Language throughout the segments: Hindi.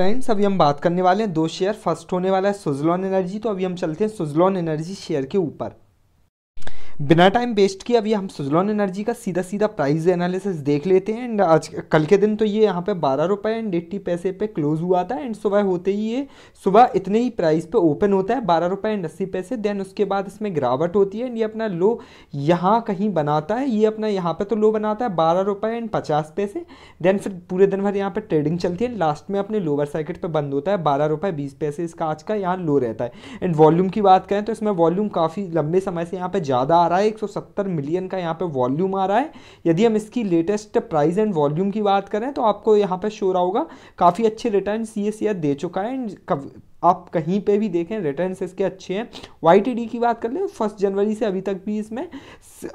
फ्रेंड्स अभी हम बात करने वाले हैं दो शेयर फर्स्ट होने वाला है सुजलॉन एनर्जी तो अभी हम चलते हैं सुजलॉन एनर्जी शेयर के ऊपर बिना टाइम वेस्ट किए अभी हम सुजलॉन एनर्जी का सीधा सीधा प्राइस एनालिसिस देख लेते हैं एंड आज कल के दिन तो ये यहाँ पे बारह रुपये एंड एट्टी पैसे पे क्लोज हुआ था एंड सुबह होते ही ये सुबह इतने ही प्राइस पे ओपन होता है बारह रुपये एंड अस्सी पैसे देन उसके बाद इसमें गिरावट होती है एंड ये अपना लो यहाँ कहीं बनाता है ये अपना यहाँ पर तो लो बनाता है बारह रुपये एंड पचास पैसे देन फिर पूरे दिन भर यहाँ पर ट्रेडिंग चलती है लास्ट में अपने लोअर सर्किट पर बंद होता है बारह रुपये बीस पैसे इसका आज का यहाँ लो रहता है एंड वॉल्यूम की बात करें तो इसमें वॉल्यूम काफ़ी लंबे समय से यहाँ पर ज़्यादा आ रहा है 170 मिलियन का यहाँ पे वॉल्यूम आ रहा है यदि हम इसकी लेटेस्ट प्राइस एंड वॉल्यूम की बात करें तो आपको यहाँ पे शो रहा होगा काफ़ी अच्छे रिटर्न सी एस दे चुका है एंड आप कहीं पे भी देखें रिटर्न इसके अच्छे हैं वाई की बात कर लें तो फर्स्ट जनवरी से अभी तक भी इसमें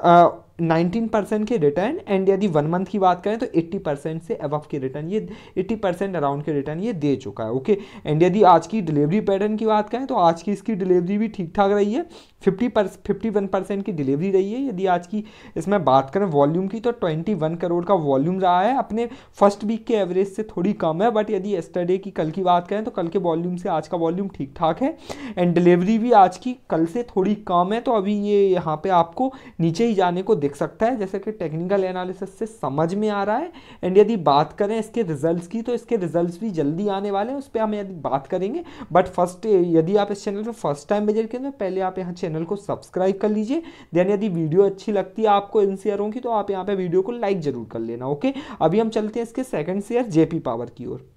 आ, 19 परसेंट के रिटर्न एंड यदि वन मंथ की बात करें तो एट्टी परसेंट से अबव के रिटर्न ये एट्टी परसेंट अराउंड के रिटर्न ये दे चुका है ओके एंड यदि आज की डिलीवरी पैटर्न की बात करें तो आज की इसकी डिलीवरी भी ठीक ठाक रही है फिफ्टी पर फिफ्टी वन परसेंट की डिलीवरी रही है यदि आज की इसमें बात करें वॉल्यूम की तो ट्वेंटी वन करोड़ का वॉल्यूम रहा है अपने फर्स्ट वीक के एवरेज से थोड़ी कम है बट यदि एस्टरडे की कल की बात करें तो कल के वॉल्यूम से आज का वॉल्यूम ठीक ठाक है एंड डिलीवरी भी आज की कल से थोड़ी कम है तो अभी ये यहाँ पर आपको नीचे ही जाने को देख सकता है जैसे कि टेक्निकल एनालिसिस से समझ में आ रहा है एंड यदि बात करें इसके रिजल्ट्स की तो इसके रिजल्ट्स भी जल्दी आने वाले हैं उस पर हम यदि बात करेंगे बट फर्स्ट यदि आप इस चैनल पर फर्स्ट टाइम विजिट करें तो पहले आप यहाँ चैनल को सब्सक्राइब कर लीजिए देन यदि वीडियो अच्छी लगती है आपको इन शेयरों की तो आप यहाँ पर वीडियो को लाइक ज़रूर कर लेना ओके अभी हम चलते हैं इसके सेकेंड शेयर जेपी पावर की ओर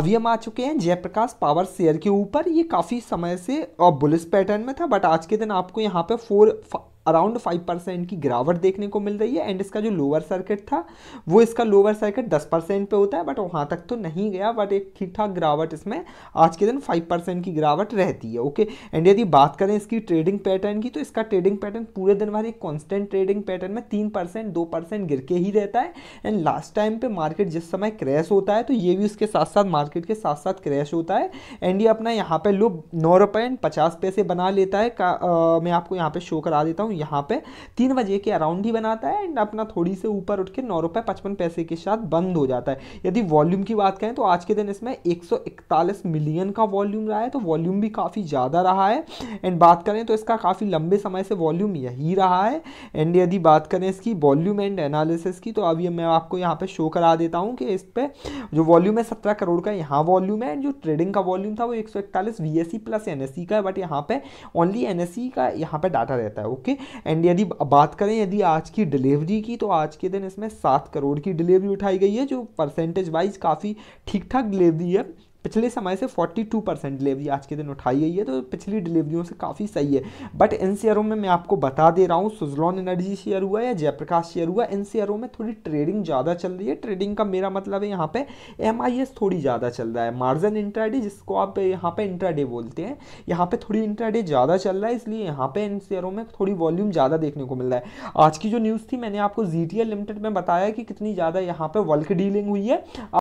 अभी हम आ चुके हैं जयप्रकाश पावर शेयर के ऊपर ये काफ़ी समय से बुलिस पैटर्न में था बट आज के दिन आपको यहाँ पे फोर अराउंड फाइव परसेंट की गिरावट देखने को मिल रही है एंड इसका जो लोअर सर्किट था वो इसका लोअर सर्किट दस परसेंट पर होता है बट वहाँ तक तो नहीं गया बट एक ठीक ठाक गिरावट इसमें आज के दिन फाइव परसेंट की गिरावट रहती है ओके एंड यदि बात करें इसकी ट्रेडिंग पैटर्न की तो इसका ट्रेडिंग पैटर्न पूरे दिन भर एक कॉन्स्टेंट ट्रेडिंग पैटर्न में तीन परसेंट दो परसेंट गिर के ही रहता है एंड लास्ट टाइम पर मार्केट जिस समय क्रैश होता है तो ये भी उसके साथ साथ मार्केट के साथ साथ क्रैश होता है एंड ये अपना यहाँ पर लो नौ रुपये पचास पैसे बना लेता है का, मैं आपको यहाँ पर शो करा देता हूँ हूँ यहाँ पे तीन बजे के अराउंड ही बनाता है एंड अपना थोड़ी से ऊपर उठ के नौ रुपये पचपन पैसे के साथ बंद हो जाता है यदि वॉल्यूम की बात करें तो आज के दिन इसमें एक मिलियन का वॉल्यूम रहा है तो वॉल्यूम भी काफ़ी ज़्यादा रहा है एंड बात करें तो इसका काफ़ी लंबे समय से वॉल्यूम यही रहा है एंड यदि बात करें इसकी वॉल्यूम एंड एनालिसिस की तो अभी मैं आपको यहाँ पर शो करा देता हूँ कि इस पर जो वॉल्यूम है सत्रह करोड़ का यहाँ वॉल्यूम है एंड जो ट्रेडिंग का वॉल्यूम था वो एक सौ इकतालीस वी प्लस एन का है बट यहाँ पे ओनली एन का यहाँ पे डाटा रहता है ओके एंड यदि बात करें यदि आज की डिलीवरी की तो आज के दिन इसमें सात करोड़ की डिलीवरी उठाई गई है जो परसेंटेज वाइज काफ़ी ठीक ठाक डिलीवरी है पिछले समय से 42 परसेंट डिलीवरी आज के दिन उठाई गई है तो पिछली डिलीवरियों से काफ़ी सही है बट इन शेयरों में मैं आपको बता दे रहा हूँ सुजलॉन एनर्जी शेयर हुआ या जयप्रकाश शेयर हुआ इन शेयरों में थोड़ी ट्रेडिंग ज़्यादा चल रही है ट्रेडिंग का मेरा मतलब है यहाँ पे एम थोड़ी ज़्यादा चल रहा है मार्जिन इंट्राडे जिसको आप यहाँ पर इंट्राडे बोलते हैं यहाँ पर थोड़ी इंट्राडे ज़्यादा चल रहा है इसलिए यहाँ पर इन शेयरों में थोड़ी वॉल्यूम ज़्यादा देखने को मिल रहा है आज की जो न्यूज़ थी मैंने आपको जी लिमिटेड में बताया कि कितनी ज़्यादा यहाँ पर वल्क डीलिंग हुई है